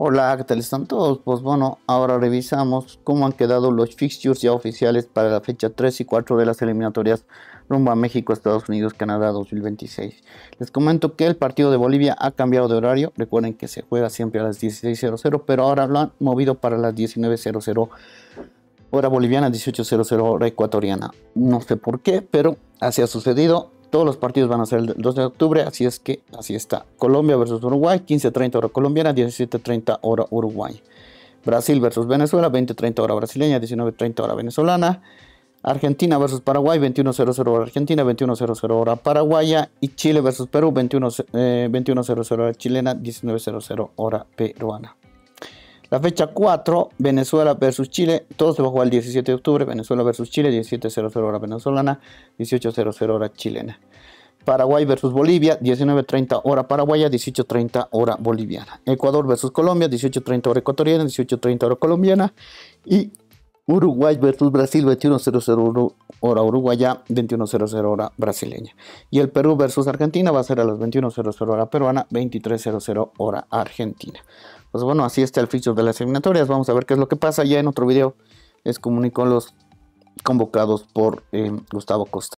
Hola, ¿qué tal están todos? Pues bueno, ahora revisamos cómo han quedado los fixtures ya oficiales para la fecha 3 y 4 de las eliminatorias rumbo a México, Estados Unidos, Canadá 2026. Les comento que el partido de Bolivia ha cambiado de horario. Recuerden que se juega siempre a las 16.00, pero ahora lo han movido para las 19.00 hora boliviana, 18.00 hora ecuatoriana. No sé por qué, pero así ha sucedido. Todos los partidos van a ser el 2 de octubre, así es que así está. Colombia versus Uruguay, 15.30 hora colombiana, 17.30 hora Uruguay. Brasil versus Venezuela, 20.30 hora brasileña, 19.30 hora venezolana. Argentina versus Paraguay, 21.00 hora argentina, 21.00 hora paraguaya. Y Chile versus Perú, 21.00 eh, hora chilena, 19.00 hora peruana. La fecha 4, Venezuela versus Chile, todo se va a el 17 de octubre, Venezuela versus Chile, 17.00 hora venezolana, 18.00 hora chilena. Paraguay versus Bolivia, 19.30 hora paraguaya, 18.30 hora boliviana. Ecuador versus Colombia, 18.30 hora ecuatoriana, 18.30 hora colombiana. Y Uruguay versus Brasil 21.00 hora uruguaya, 21.00 hora brasileña. Y el Perú versus Argentina va a ser a las 21.00 hora peruana, 23.00 hora argentina. Pues bueno, así está el fichero de las eliminatorias. Vamos a ver qué es lo que pasa. Ya en otro video les comunico los convocados por eh, Gustavo Costa.